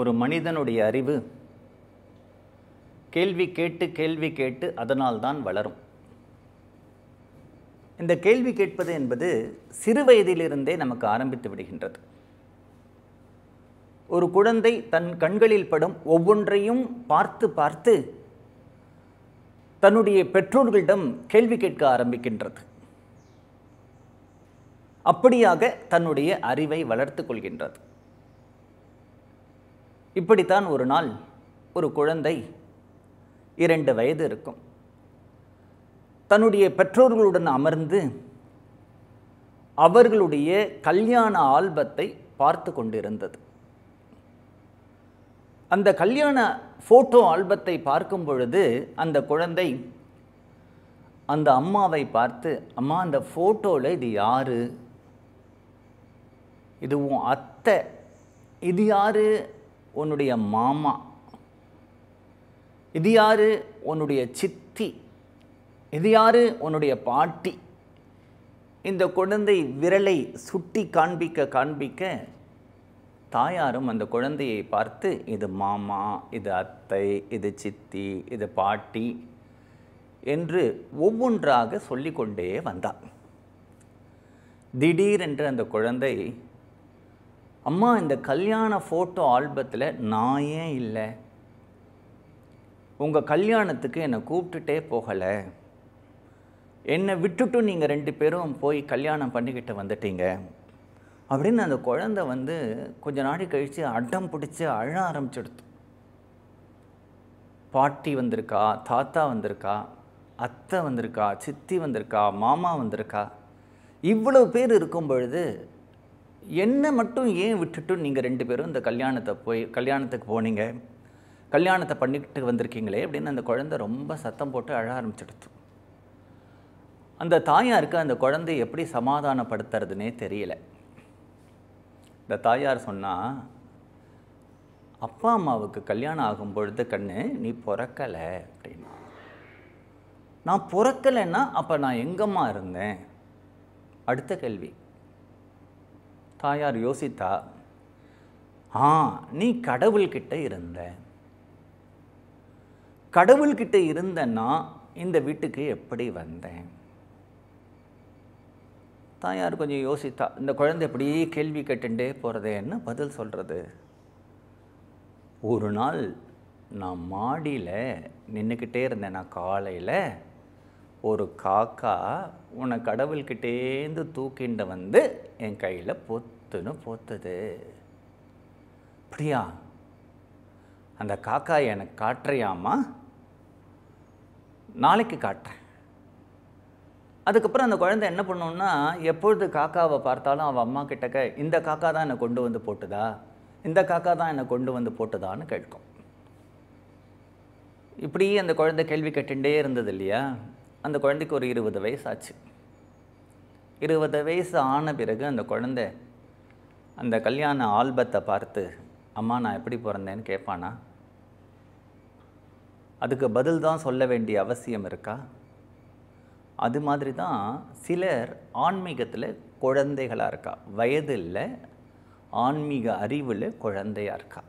ஒரு மனிதனுடைய அறிவு கேள்வி கேட்டு கேள்வி கேட்டு அதனால்தான் வளரும் இந்த கேள்வி கேட்பது என்பது சிறு வயதிலிருந்தே நமக்கு ஆரம்பித்து விடுகின்றது ஒரு குழந்தை தன் கண்களில் படும் ஒவ்வொன்றையும் பார்த்து பார்த்து தன்னுடைய பெற்றோர்களிடம் கேள்வி கேட்க ஆரம்பிக்கின்றது அப்படியாக தன்னுடைய அறிவை வளர்த்து கொள்கின்றது இப்படித்தான் ஒரு நாள் ஒரு குழந்தை இரண்டு வயது இருக்கும் தன்னுடைய பெற்றோர்களுடன் அமர்ந்து அவர்களுடைய கல்யாண ஆல்பத்தை பார்த்து கொண்டிருந்தது அந்த கல்யாண ஃபோட்டோ ஆல்பத்தை பார்க்கும் பொழுது அந்த குழந்தை அந்த அம்மாவை பார்த்து அம்மா அந்த ஃபோட்டோவில் இது யார் இது அத்தை இது யார் உன்னுடைய மாமா இது யார் உன்னுடைய சித்தி இது யார் உன்னுடைய பாட்டி இந்த குழந்தை விரலை சுட்டி காண்பிக்க காண்பிக்க தாயாரும் அந்த குழந்தையை பார்த்து இது மாமா இது அத்தை இது சித்தி இது பாட்டி என்று ஒவ்வொன்றாக சொல்லிக்கொண்டே வந்தார் திடீரென்று அந்த குழந்தை அம்மா இந்த கல்யாண ஃபோட்டோ ஆல்பத்தில் நான் ஏன் இல்லை உங்கள் கல்யாணத்துக்கு என்னை கூப்பிட்டுட்டே போகலை என்னை விட்டுட்டும் நீங்கள் ரெண்டு பேரும் போய் கல்யாணம் பண்ணிக்கிட்டு வந்துட்டீங்க அப்படின்னு அந்த குழந்தை வந்து கொஞ்சம் நாடி கழித்து அடம் பிடிச்சி அழ ஆரம்பிச்சிடுது பாட்டி வந்திருக்கா தாத்தா வந்திருக்கா அத்தை வந்திருக்கா சித்தி வந்திருக்கா மாமா வந்திருக்கா இவ்வளோ பேர் இருக்கும் பொழுது என்னை மட்டும் ஏன் விட்டுட்டு நீங்கள் ரெண்டு பேரும் இந்த கல்யாணத்தை போய் கல்யாணத்துக்கு போனீங்க கல்யாணத்தை பண்ணிக்கிட்டு வந்திருக்கீங்களே அப்படின்னு அந்த குழந்தை ரொம்ப சத்தம் போட்டு அழ ஆரம்பிச்சிடுச்சு அந்த தாயாருக்கு அந்த குழந்தைய எப்படி சமாதானப்படுத்துறதுனே தெரியல இந்த தாயார் சொன்னால் அப்பா அம்மாவுக்கு கல்யாணம் ஆகும் பொழுது கண்ணு நீ பிறக்கலை அப்படின்னா நான் பிறக்கலைன்னா அப்போ நான் எங்கம்மா இருந்தேன் அடுத்த கேள்வி தாயார் யோசித்தா ஆ நீ கடவுள்கிட்ட இருந்த கடவுள்கிட்ட நான் இந்த வீட்டுக்கு எப்படி வந்தேன் தாயார் கொஞ்சம் யோசித்தா இந்த குழந்தை எப்படியே கேள்வி கேட்டுட்டே போகிறதே என்ன பதில் சொல்கிறது ஒரு நாள் நான் மாடியில் நின்றுக்கிட்டே இருந்தேன் நான் காலையில் ஒரு காக்கா உன்னை கடவுள்கிட்டேந்து தூக்கிண்டு வந்து என் கையில் பொத்துன்னு பொத்துது அப்படியா அந்த காக்கா எனக்கு காட்டுறியாமா நாளைக்கு காட்டுறேன் அதுக்கப்புறம் அந்த குழந்தை என்ன பண்ணோன்னா எப்பொழுது காக்காவை பார்த்தாலும் அவள் அம்மா கிட்டக்க இந்த காக்கா தான் என்னை கொண்டு வந்து போட்டுதா இந்த காக்கா தான் என்னை கொண்டு வந்து போட்டுதான்னு கேட்கும் இப்படி அந்த குழந்தை கேள்வி கேட்டுட்டே இருந்தது இல்லையா அந்த குழந்தைக்கு ஒரு இருபது வயசு ஆச்சு இருபது வயசு ஆன பிறகு அந்த குழந்தை அந்த கல்யாண ஆல்பத்தை பார்த்து அம்மா நான் எப்படி பிறந்தேன்னு கேட்பானா அதுக்கு பதில் தான் சொல்ல வேண்டிய அவசியம் இருக்கா அது மாதிரி தான் சிலர் ஆன்மீகத்தில் குழந்தைகளாக இருக்கா இல்லை ஆன்மீக அறிவில் குழந்தையாக இருக்கா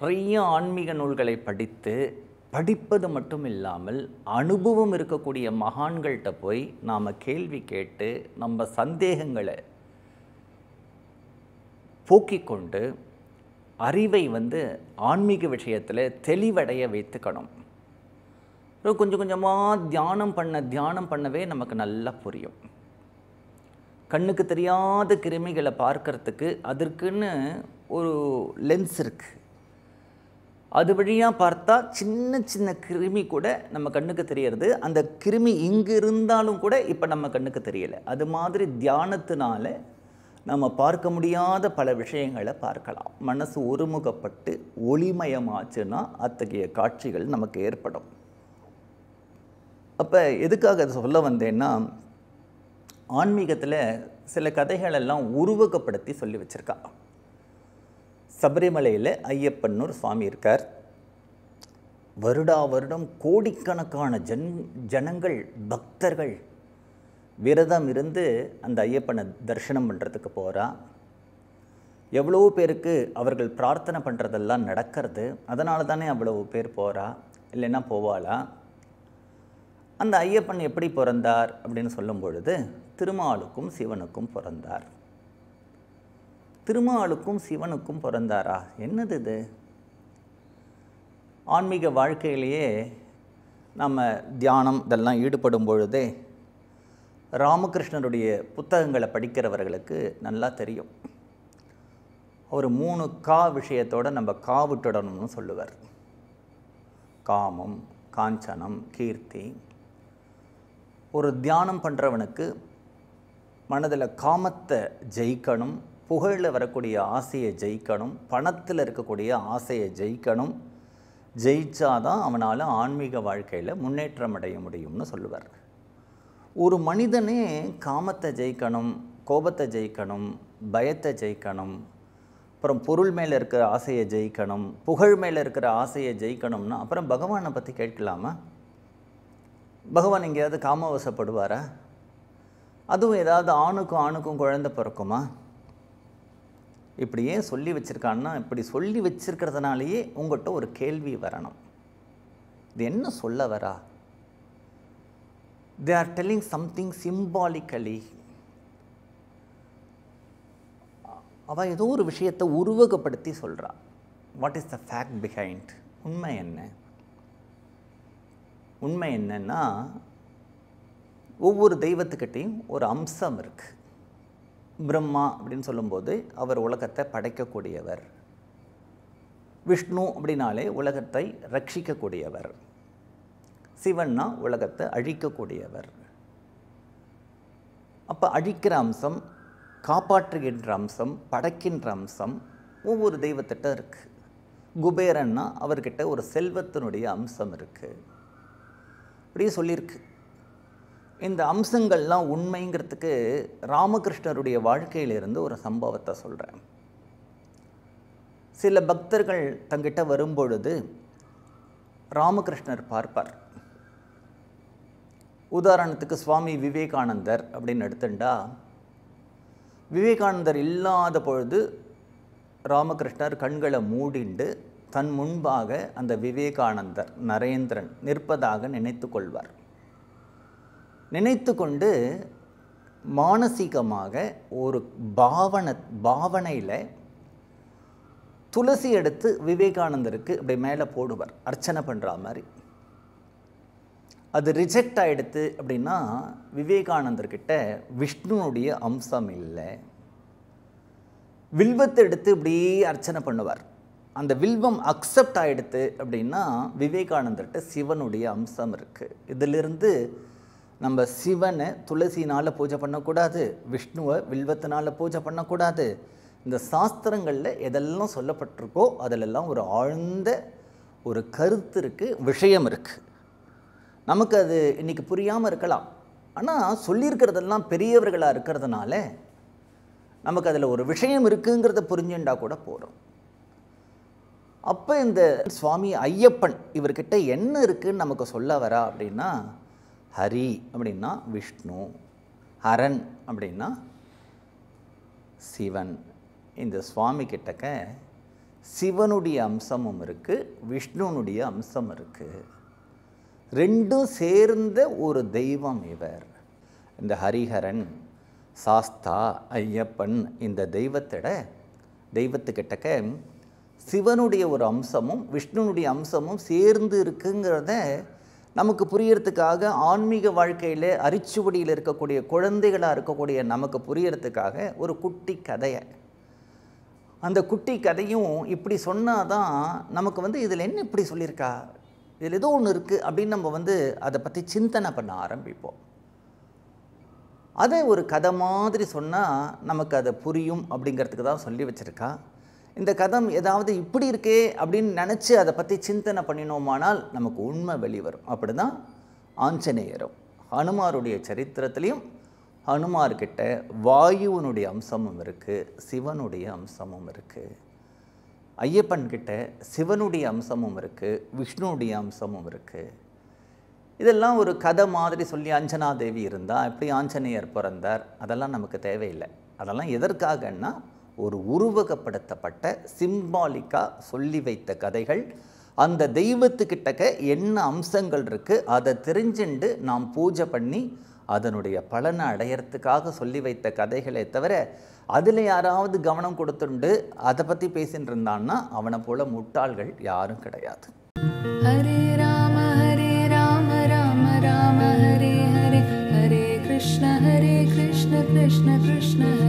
நிறைய ஆன்மீக நூல்களை படித்து படிப்பது மட்டும் இல்லாமல் அனுபவம் இருக்கக்கூடிய மகான்கள்கிட்ட போய் நாம் கேள்வி கேட்டு நம்ம சந்தேகங்களை போக்கிக் கொண்டு அறிவை வந்து ஆன்மீக விஷயத்தில் தெளிவடைய வைத்துக்கணும் கொஞ்சம் கொஞ்சமாக தியானம் பண்ண தியானம் பண்ணவே நமக்கு நல்லா புரியும் கண்ணுக்கு தெரியாத கிருமிகளை பார்க்கறதுக்கு அதற்குன்னு ஒரு லென்ஸ் இருக்குது அது வழியாக பார்த்தா சின்ன சின்ன கிருமி கூட நம்ம கண்ணுக்கு தெரியறது அந்த கிருமி இங்கே இருந்தாலும் கூட இப்போ நம்ம கண்ணுக்கு தெரியலை அது மாதிரி தியானத்தினால நம்ம பார்க்க முடியாத பல விஷயங்களை பார்க்கலாம் மனசு ஒருமுகப்பட்டு ஒளிமயமாச்சுன்னா அத்தகைய காட்சிகள் நமக்கு ஏற்படும் அப்போ எதுக்காக அதை சொல்ல வந்தேன்னா ஆன்மீகத்தில் சில கதைகளெல்லாம் உருவகப்படுத்தி சொல்லி வச்சுருக்காங்க சபரிமலையில் ஐயப்பன்னூர் சுவாமி இருக்கார் வருடா வருடம் கோடிக்கணக்கான ஜன் ஜனங்கள் பக்தர்கள் விரதம் இருந்து அந்த ஐயப்பனை தரிசனம் பண்ணுறதுக்கு போகிறா எவ்வளோ பேருக்கு அவர்கள் பிரார்த்தனை பண்ணுறதெல்லாம் நடக்கிறது அதனால தானே அவ்வளவு பேர் போகிறா இல்லைன்னா போவாளா அந்த ஐயப்பன் எப்படி பிறந்தார் அப்படின்னு சொல்லும் பொழுது திருமாலுக்கும் சிவனுக்கும் பிறந்தார் திருமாலுக்கும் சிவனுக்கும் பிறந்தாரா என்னது இது ஆன்மீக வாழ்க்கையிலேயே நம்ம தியானம் இதெல்லாம் ஈடுபடும் பொழுதே ராமகிருஷ்ணருடைய புத்தகங்களை படிக்கிறவர்களுக்கு நல்லா தெரியும் ஒரு மூணு கா விஷயத்தோடு நம்ம காவிட்டுடணும்னு சொல்லுவார் காமம் காஞ்சனம் கீர்த்தி ஒரு தியானம் பண்ணுறவனுக்கு மனதில் காமத்தை ஜெயிக்கணும் புகழில் வரக்கூடிய ஆசையை ஜெயிக்கணும் பணத்தில் இருக்கக்கூடிய ஆசையை ஜெயிக்கணும் ஜெயிச்சாதான் அவனால் ஆன்மீக வாழ்க்கையில் முன்னேற்றம் அடைய முடியும்னு சொல்லுவார் ஒரு மனிதனே காமத்தை ஜெயிக்கணும் கோபத்தை ஜெயிக்கணும் பயத்தை ஜெயிக்கணும் அப்புறம் பொருள் மேலே இருக்கிற ஆசையை ஜெயிக்கணும் புகழ் மேலே இருக்கிற ஆசையை ஜெயிக்கணும்னா அப்புறம் பகவானை பற்றி கேட்கலாமா பகவான் எங்கேயாவது காமவசப்படுவாரா அதுவும் ஏதாவது ஆணுக்கும் ஆணுக்கும் குழந்தை பிறக்குமா இப்படி ஏன் சொல்லி வச்சுருக்கான்னா இப்படி சொல்லி வச்சுருக்கிறதுனாலேயே உங்கள்கிட்ட ஒரு கேள்வி வரணும் இது என்ன சொல்ல வரா they are telling something symbolically அவள் ஏதோ ஒரு விஷயத்தை உருவகப்படுத்தி சொல்கிறாள் what is the fact behind உண்மை என்ன உண்மை என்னன்னா ஒவ்வொரு தெய்வத்துக்கிட்டேயும் ஒரு அம்சம் இருக்குது பிரம்மா அப்படின்னு சொல்லும்போது அவர் உலகத்தை படைக்கக்கூடியவர் விஷ்ணு அப்படின்னாலே உலகத்தை ரட்சிக்கக்கூடியவர் சிவன்னா உலகத்தை அழிக்கக்கூடியவர் அப்போ அழிக்கிற அம்சம் காப்பாற்றுகின்ற அம்சம் படைக்கின்ற அம்சம் ஒவ்வொரு தெய்வத்திட்ட இருக்குது குபேரன்னா அவர்கிட்ட ஒரு செல்வத்தினுடைய அம்சம் இருக்குது அப்படியே சொல்லியிருக்கு இந்த அம்சங்கள்லாம் உண்மைங்கிறதுக்கு ராமகிருஷ்ணருடைய வாழ்க்கையிலிருந்து ஒரு சம்பவத்தை சொல்கிறேன் சில பக்தர்கள் தங்கிட்ட வரும்பொழுது ராமகிருஷ்ணர் பார்ப்பார் உதாரணத்துக்கு சுவாமி விவேகானந்தர் அப்படின்னு எடுத்துட்டா விவேகானந்தர் இல்லாத பொழுது ராமகிருஷ்ணர் கண்களை மூடிண்டு தன் முன்பாக அந்த விவேகானந்தர் நரேந்திரன் நிற்பதாக நினைத்து கொள்வார் நினைத்து கொண்டு மானசீகமாக ஒரு பாவனை பாவனையில் துளசி எடுத்து விவேகானந்தருக்கு இப்படி மேலே போடுவார் அர்ச்சனை பண்ணுற மாதிரி அது ரிஜெக்ட் ஆகிடுத்து அப்படின்னா விவேகானந்தர்கிட்ட விஷ்ணுனுடைய அம்சம் இல்லை வில்வத்தை எடுத்து இப்படி அர்ச்சனை பண்ணுவார் அந்த வில்வம் அக்செப்ட் ஆகிடுத்து அப்படின்னா விவேகானந்தர்கிட்ட சிவனுடைய அம்சம் இருக்குது இதிலிருந்து நம்ம சிவனை துளசினால் பூஜை பண்ணக்கூடாது விஷ்ணுவை வில்வத்தினால் பூஜை பண்ணக்கூடாது இந்த சாஸ்திரங்களில் எதெல்லாம் சொல்லப்பட்டிருக்கோ அதிலெல்லாம் ஒரு ஆழ்ந்த ஒரு கருத்து இருக்குது விஷயம் இருக்குது நமக்கு அது இன்றைக்கி புரியாமல் இருக்கலாம் ஆனால் சொல்லியிருக்கிறதெல்லாம் பெரியவர்களாக இருக்கிறதுனால நமக்கு அதில் ஒரு விஷயம் இருக்குங்கிறத புரிஞ்சுண்டா கூட போகிறோம் அப்போ இந்த சுவாமி ஐயப்பன் இவர்கிட்ட என்ன இருக்குதுன்னு நமக்கு சொல்ல வரா அப்படின்னா ஹரி அப்படின்னா விஷ்ணு ஹரன் அப்படின்னா சிவன் இந்த சுவாமி கிட்டக்க சிவனுடைய அம்சமும் இருக்குது விஷ்ணுனுடைய அம்சம் இருக்குது ரெண்டும் சேர்ந்த ஒரு தெய்வம் இவர் இந்த ஹரிஹரன் சாஸ்தா ஐயப்பன் இந்த தெய்வத்திட தெய்வத்துக்கிட்டக்க சிவனுடைய ஒரு அம்சமும் விஷ்ணுனுடைய அம்சமும் சேர்ந்து இருக்குங்கிறத நமக்கு புரியறதுக்காக ஆன்மீக வாழ்க்கையில் அரிச்சுவடியில் இருக்கக்கூடிய குழந்தைகளாக இருக்கக்கூடிய நமக்கு புரியறதுக்காக ஒரு குட்டி கதையை அந்த குட்டி கதையும் இப்படி சொன்னால் தான் நமக்கு வந்து இதில் என்ன இப்படி சொல்லியிருக்கா இதில் ஏதோ ஒன்று இருக்குது அப்படின்னு நம்ம வந்து அதை பற்றி சிந்தனை பண்ண ஆரம்பிப்போம் அதை ஒரு கதை மாதிரி சொன்னால் நமக்கு அதை புரியும் அப்படிங்கிறதுக்கு தான் சொல்லி வச்சுருக்கா இந்த கதம் ஏதாவது இப்படி இருக்கே அப்படின்னு நினச்சி அதை பற்றி சிந்தனை பண்ணினோமானால் நமக்கு உண்மை வெளிவரும் அப்படி தான் ஆஞ்சநேயரும் ஹனுமாருடைய சரித்திரத்திலையும் ஹனுமார்கிட்ட வாயுவனுடைய அம்சமும் இருக்குது சிவனுடைய அம்சமும் இருக்குது ஐயப்பன்கிட்ட சிவனுடைய அம்சமும் இருக்குது விஷ்ணுவுடைய அம்சமும் இருக்குது இதெல்லாம் ஒரு கதை மாதிரி சொல்லி அஞ்சனா தேவி இருந்தால் எப்படி ஆஞ்சநேயர் பிறந்தார் அதெல்லாம் நமக்கு தேவையில்லை அதெல்லாம் எதற்காகன்னா ஒரு உருவகப்படுத்தப்பட்ட சிம்பாலிக்காக சொல்லி வைத்த கதைகள் அந்த தெய்வத்துக்கிட்டக்க என்ன அம்சங்கள் இருக்குது அதை தெரிஞ்சுண்டு நாம் பூஜை பண்ணி அதனுடைய பலனை அடையிறதுக்காக சொல்லி வைத்த கதைகளே தவிர அதில் யாராவது கவனம் கொடுத்துண்டு அதை பற்றி பேசின்னு இருந்தான்னா அவனை போல முட்டாள்கள் யாரும் கிடையாது ஹரே ராம ஹரே ராம ராம ஹரே கிருஷ்ண கிருஷ்ண கிருஷ்ண கிருஷ்ண